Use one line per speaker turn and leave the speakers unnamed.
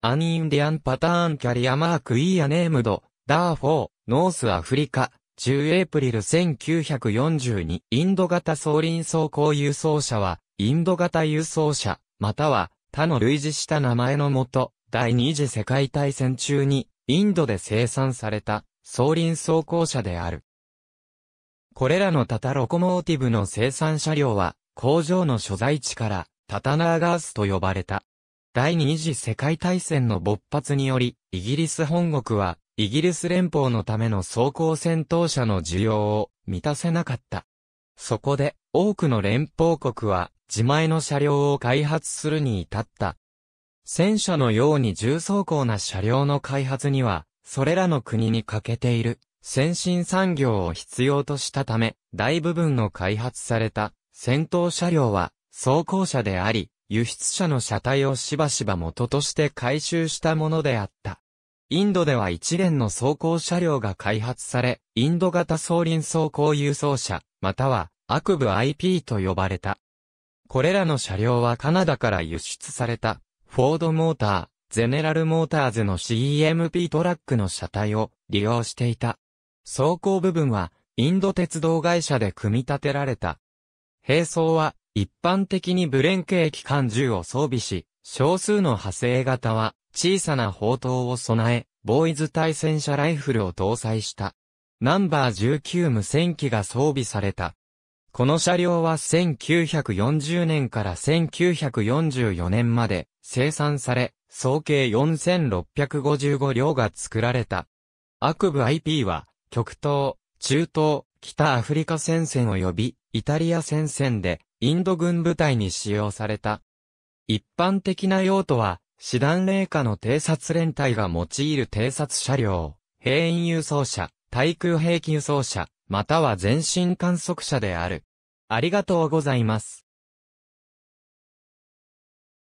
アンインディアンパターンキャリアマークイーアネームド、ダーフォー、ノースアフリカ、10エプリル1942インド型総輪走行輸送車は、インド型輸送車、または他の類似した名前のもと、第二次世界大戦中にインドで生産された総輪走行車である。これらのタタロコモーティブの生産車両は工場の所在地からタタナーガースと呼ばれた。第二次世界大戦の勃発により、イギリス本国は、イギリス連邦のための装甲戦闘車の需要を満たせなかった。そこで、多くの連邦国は、自前の車両を開発するに至った。戦車のように重装甲な車両の開発には、それらの国に欠けている、先進産業を必要としたため、大部分の開発された、戦闘車両は、装甲車であり、輸出車の車体をしばしば元として回収したものであった。インドでは一連の走行車両が開発され、インド型送輪走行輸送車、または、アクブ IP と呼ばれた。これらの車両はカナダから輸出された、フォードモーター、ゼネラルモーターズの CEMP トラックの車体を利用していた。走行部分は、インド鉄道会社で組み立てられた。並走は、一般的にブレンケー機関銃を装備し、少数の派生型は小さな砲塔を備え、ボーイズ対戦車ライフルを搭載した。ナンバー19無線機が装備された。この車両は1940年から1944年まで生産され、総計4655両が作られた。アクブ IP は、極東、中東、北アフリカ戦線及びイタリア戦線でインド軍部隊に使用された。一般的な用途は、師団霊下の偵察連隊が用いる偵察車両、兵員輸送車、対空兵器輸送車、または全身観測車である。ありがとうございます。